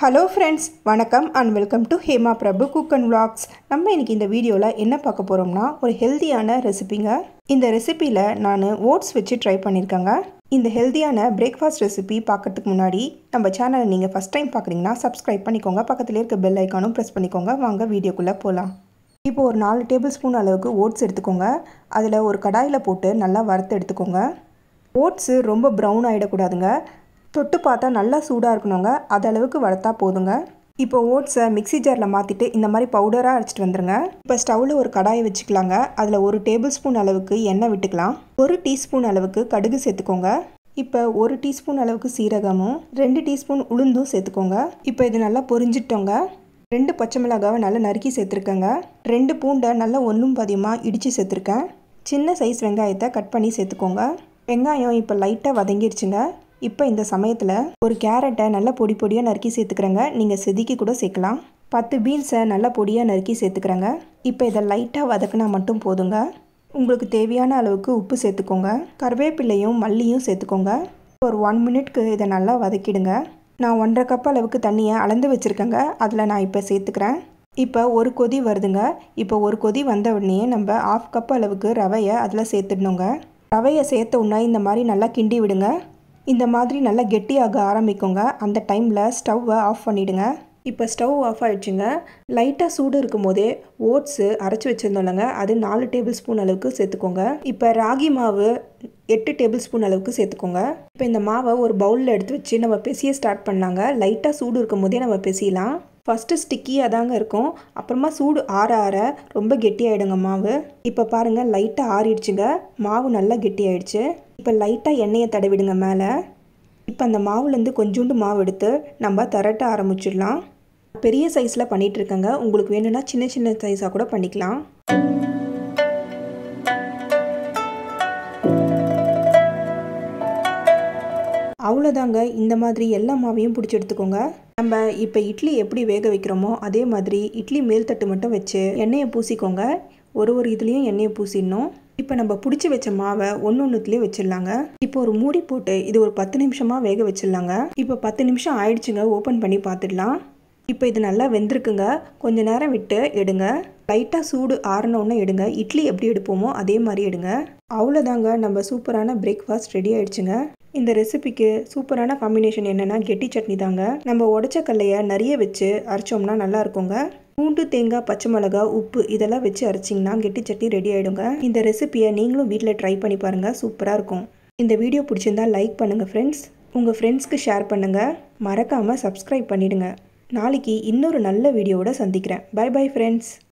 hello friends வணக்கம் and welcome to Hema Prabhu cook and vlogs நம்ம இன்றைக்கி இந்த வீடியோவில் என்ன பார்க்க போகிறோம்னா ஒரு ஹெல்த்தியான ரெசிபிங்க இந்த ரெசிப்பியில் நான் ஓட்ஸ் வச்சு ட்ரை பண்ணியிருக்கேங்க இந்த ஹெல்த்தியான பிரேக்ஃபாஸ்ட் ரெசிபி பார்க்குறதுக்கு முன்னாடி நம்ம சேனலை நீங்கள் ஃபஸ்ட் டைம் பார்க்குறீங்கன்னா சப்ஸ்கிரைப் பண்ணிக்கோங்க பக்கத்தில் இருக்க பெல் ஐக்கானும் ப்ரெஸ் பண்ணிக்கோங்க வாங்க வீடியோக்குள்ளே போகலாம் இப்போ ஒரு நாலு டேபிள் ஸ்பூன் அளவுக்கு ஓட்ஸ் எடுத்துக்கோங்க அதில் ஒரு கடாயில் போட்டு நல்லா வறுத்து எடுத்துக்கோங்க ஓட்ஸு ரொம்ப ப்ரௌன் ஆகிடக்கூடாதுங்க தொட்டு பார்த்தா நல்லா சூடாக இருக்கணுங்க அதளவுக்கு வளர்த்தா போதுங்க இப்போ ஓட்ஸை மிக்சி ஜாரில் மாற்றிட்டு இந்த மாதிரி பவுடராக அரைச்சிட்டு வந்துடுங்க இப்போ ஸ்டவ்வில் ஒரு கடாயை வச்சுக்கலாங்க அதில் ஒரு டேபிள் ஸ்பூன் அளவுக்கு எண்ணெய் விட்டுக்கலாம் ஒரு டீஸ்பூன் அளவுக்கு கடுகு சேர்த்துக்கோங்க இப்போ ஒரு டீஸ்பூன் அளவுக்கு சீரகமும் ரெண்டு டீஸ்பூன் உளுந்தும் சேர்த்துக்கோங்க இப்போ இது நல்லா பொரிஞ்சிட்டோங்க ரெண்டு பச்சை மிளகாவை நல்லா நறுக்கி சேர்த்துருக்கேங்க ரெண்டு பூண்டை நல்லா ஒன்றும் பதியமாக இடித்து சேர்த்துருக்கேன் சின்ன சைஸ் வெங்காயத்தை கட் பண்ணி சேர்த்துக்கோங்க வெங்காயம் இப்போ லைட்டாக வதங்கிடுச்சுங்க இப்போ இந்த சமயத்தில் ஒரு கேரட்டை நல்லா பொடி பொடியாக நறுக்கி சேர்த்துக்கிறேங்க நீங்கள் செதுக்கி கூட சேர்க்கலாம் பத்து பீன்ஸை நல்லா பொடியாக நறுக்கி சேர்த்துக்கிறேங்க இப்போ இதை லைட்டாக வதக்கினா மட்டும் போதுங்க உங்களுக்கு தேவையான அளவுக்கு உப்பு சேர்த்துக்கோங்க கருவேப்பிலையும் மல்லியும் சேர்த்துக்கோங்க ஒரு ஒன் மினிட்க்கு இதை நல்லா வதக்கிடுங்க நான் ஒன்றரை கப் அளவுக்கு தண்ணியை அளந்து வச்சுருக்கேங்க அதில் நான் இப்போ சேர்த்துக்கிறேன் இப்போ ஒரு கொதி வருதுங்க இப்போ ஒரு கொதி வந்த உடனே நம்ம ஆஃப் கப் அளவுக்கு ரவையை அதில் சேர்த்துடணுங்க ரவையை சேர்த்த உடனே இந்த மாதிரி நல்லா கிண்டி விடுங்க இந்த மாதிரி நல்லா கெட்டியாக ஆரம்பிக்குங்க அந்த டைமில் ஸ்டவ்வை ஆஃப் பண்ணிவிடுங்க இப்போ ஸ்டவ் ஆஃப் ஆகிடுச்சுங்க லைட்டாக சூடு இருக்கும் போதே ஓட்ஸு அரைச்சி வச்சுருந்தோம்லங்க அது நாலு டேபிள் ஸ்பூன் அளவுக்கு சேர்த்துக்கோங்க இப்போ ராகி மாவு எட்டு டேபிள் ஸ்பூன் அளவுக்கு சேர்த்துக்கோங்க இப்போ இந்த மாவை ஒரு பவுலில் எடுத்து வச்சு நம்ம பெசிய ஸ்டார்ட் பண்ணாங்க லைட்டாக சூடு இருக்கும் போதே நம்ம பெசியலாம் ஃபஸ்ட்டு ஸ்டிக்கியாக தாங்க இருக்கும் அப்புறமா சூடு ஆற ஆற ரொம்ப கெட்டியாயிடுங்க மாவு இப்போ பாருங்கள் லைட்டாக ஆறிடுச்சுங்க மாவு நல்லா கெட்டியாயிடுச்சு இப்போ லைட்டாக எண்ணெயை தடவிடுங்க மேலே இப்போ அந்த மாவுலேருந்து கொஞ்சோண்டு மாவு எடுத்து நம்ம திரட்ட ஆரம்பிச்சிடலாம் பெரிய சைஸில் பண்ணிகிட்ருக்கங்க உங்களுக்கு வேணும்னா சின்ன சின்ன சைஸாக கூட பண்ணிக்கலாம் அவ்வளோதாங்க இந்த மாதிரி எல்லா மாவையும் பிடிச்சி எடுத்துக்கோங்க நம்ம இப்போ இட்லி எப்படி வேக வைக்கிறோமோ அதே மாதிரி இட்லி மேல்தட்டு மட்டும் வச்சு எண்ணெயை பூசிக்கோங்க ஒரு ஒரு இதுலேயும் எண்ணெயை பூசிடணும் இப்போ நம்ம பிடிச்சி வச்ச மாவை ஒன்று ஒன்றுத்துலேயே வச்சிடலாங்க இப்போ ஒரு மூடி போட்டு இது ஒரு பத்து நிமிஷமாக வேக வச்சிடலாங்க இப்போ பத்து நிமிஷம் ஆயிடுச்சுங்க ஓப்பன் பண்ணி பார்த்துடலாம் இப்போ இது நல்லா வெந்திருக்குங்க கொஞ்சம் நேரம் விட்டு எடுங்க லைட்டாக சூடு ஆறினோடனே எடுங்க இட்லி எப்படி எடுப்போமோ அதே மாதிரி எடுங்க அவ்வளோதாங்க நம்ம சூப்பரான பிரேக்ஃபாஸ்ட் ரெடி ஆயிடுச்சுங்க இந்த ரெசிபிக்கு சூப்பரான காம்பினேஷன் என்னென்னா கெட்டி சட்னி தாங்க நம்ம உடச்ச கல்லையை நிறைய வச்சு அரைச்சோம்னா நல்லா இருக்குங்க பூண்டு தேங்காய் பச்சை மிளகாய் உப்பு இதெல்லாம் வச்சு அரைச்சிங்கன்னா கெட்டி சட்னி ரெடி ஆகிடுங்க இந்த ரெசிபியை நீங்களும் வீட்டில் ட்ரை பண்ணி பாருங்கள் சூப்பராக இருக்கும் இந்த வீடியோ பிடிச்சிருந்தால் லைக் பண்ணுங்கள் ஃப்ரெண்ட்ஸ் உங்கள் ஃப்ரெண்ட்ஸ்க்கு ஷேர் பண்ணுங்கள் மறக்காமல் சப்ஸ்கிரைப் பண்ணிவிடுங்க நாளைக்கு இன்னொரு நல்ல வீடியோவோட சந்திக்கிறேன் பை பை ஃப்ரெண்ட்ஸ்